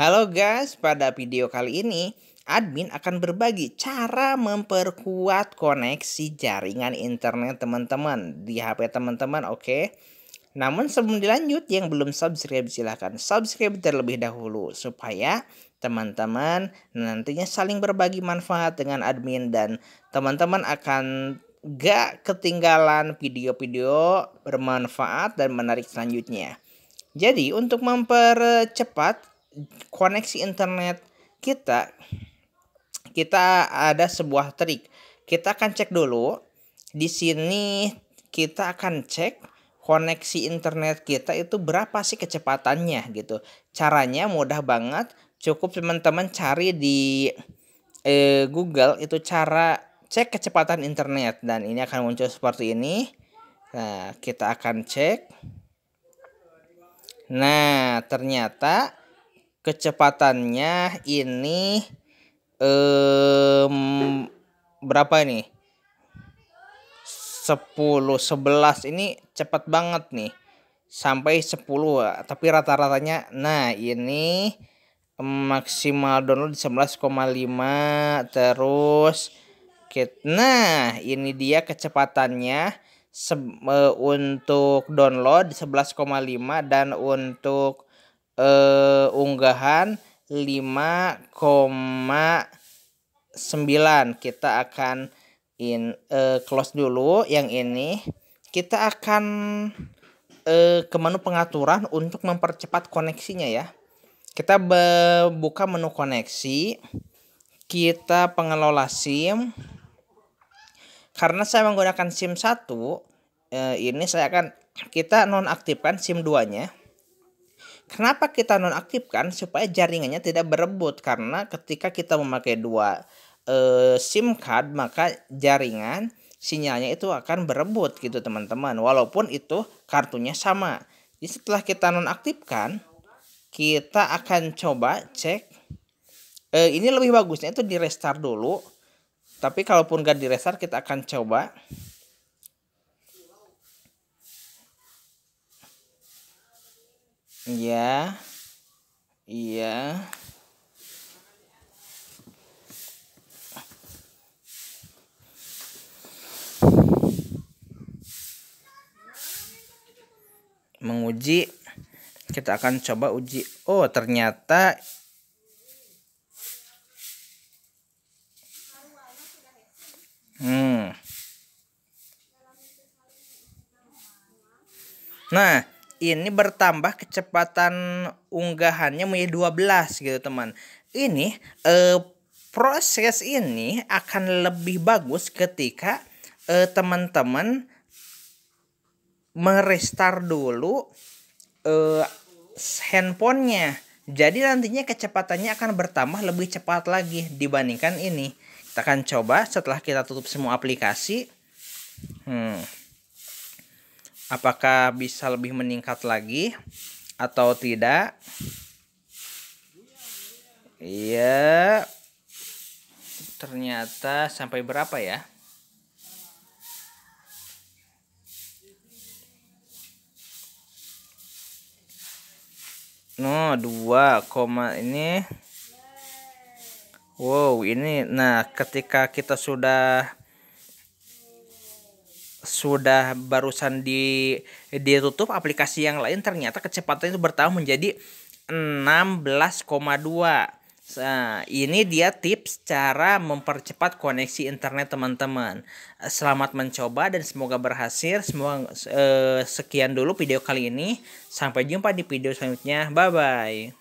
Halo guys, pada video kali ini admin akan berbagi cara memperkuat koneksi jaringan internet teman-teman di HP teman-teman, oke? Namun sebelum dilanjut, yang belum subscribe silahkan subscribe terlebih dahulu supaya teman-teman nantinya saling berbagi manfaat dengan admin dan teman-teman akan gak ketinggalan video-video bermanfaat dan menarik selanjutnya. Jadi untuk mempercepat koneksi internet kita kita ada sebuah trik. Kita akan cek dulu. Di sini kita akan cek koneksi internet kita itu berapa sih kecepatannya gitu. Caranya mudah banget. Cukup teman-teman cari di eh, Google itu cara cek kecepatan internet dan ini akan muncul seperti ini. Nah, kita akan cek. Nah, ternyata kecepatannya ini um, berapa ini? 10 11 ini cepat banget nih. Sampai 10 tapi rata-ratanya nah ini maksimal download 11,5 terus nah ini dia kecepatannya se, uh, eh, untuk download 11,5 dan untuk uh, unggahan 5,9 kita akan in uh, close dulu yang ini kita akan uh, ke menu pengaturan untuk mempercepat koneksinya ya kita buka menu koneksi kita pengelola SIM karena saya menggunakan SIM 1 eh, ini saya akan kita nonaktifkan SIM 2 nya Kenapa kita nonaktifkan supaya jaringannya tidak berebut karena ketika kita memakai dua e, SIM card maka jaringan sinyalnya itu akan berebut gitu teman-teman walaupun itu kartunya sama. Jadi setelah kita nonaktifkan kita akan coba cek e, ini lebih bagusnya itu di restart dulu tapi kalaupun gak di restart kita akan coba Ya. Iya. Menguji kita akan coba uji. Oh, ternyata Hmm. Nah, ini bertambah kecepatan unggahannya menjadi 12 gitu teman. Ini eh, proses ini akan lebih bagus ketika eh, teman-teman merestar dulu eh, handphonenya. Jadi nantinya kecepatannya akan bertambah lebih cepat lagi dibandingkan ini. Kita akan coba setelah kita tutup semua aplikasi. Hmm apakah bisa lebih meningkat lagi atau tidak iya ternyata sampai berapa ya no 2, koma ini wow ini nah ketika kita sudah sudah barusan di ditutup aplikasi yang lain ternyata kecepatan itu bertambah menjadi 16,2 Nah, ini dia tips cara mempercepat koneksi internet teman-teman. Selamat mencoba dan semoga berhasil. Semua eh, sekian dulu video kali ini. Sampai jumpa di video selanjutnya. Bye bye.